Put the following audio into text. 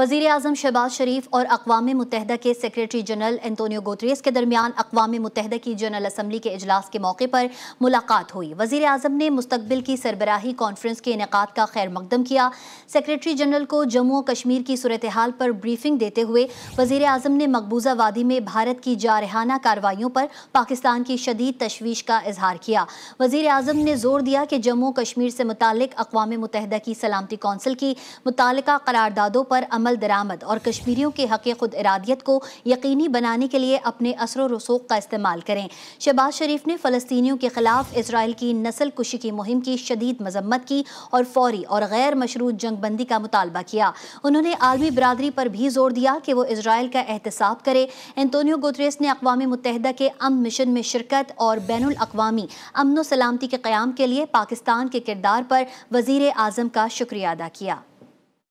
वजीर अजम शहबाज शरीफ और अकवा मुतहदा के सेक्रेटरी जनरल एंतोनियो गोत्रेस के दरमियान अकवा मुतहदा की जनरल असम्बली के अजलास के मौके पर मुलाकात हुई वजीर अजम ने मुस्तबिल की सरबराही कॉन्फ्रेंस के इनका का खैर मकदम किया सेक्रेटरी जनरल को जम्मू और कश्मीर की सूरत हाल पर ब्रीफिंग देते हुए वजीर अजम ने मकबूजा वादी में भारत की जारहाना कार्रवाइयों पर पाकिस्तान की शदीद तशवीश का इजहार किया वजीर अजम ने जोर दिया कि जम्मू कश्मीर से मुतल अकवा मुतहदा की सलामती कौंसिल की मुतल करारदादों पर अमल अमल दरामद और कश्मीरियों के हक खुद इरादियत को यकीनी बनाने के लिए अपने असर रसूख का इस्तेमाल करें शहबाज शरीफ ने फ़लस्तियों के खिलाफ इसराइल की नस्ल कुशी की मुहिम की शदीद मजम्मत की और फौरी और गैर मशरूत जंगबंदी का मुतालबा किया उन्होंने आलमी बरदरी पर भी जोर दिया कि वो इसराइल का एहतसाब करे एंतोनियो गुतरेस ने अकवा मुतहदा के अम मिशन में शिरकत और बैन अवी अमन सलामती के क्याम के लिए पाकिस्तान के किरदार पर वजीर आजम का शुक्रिया अदा किया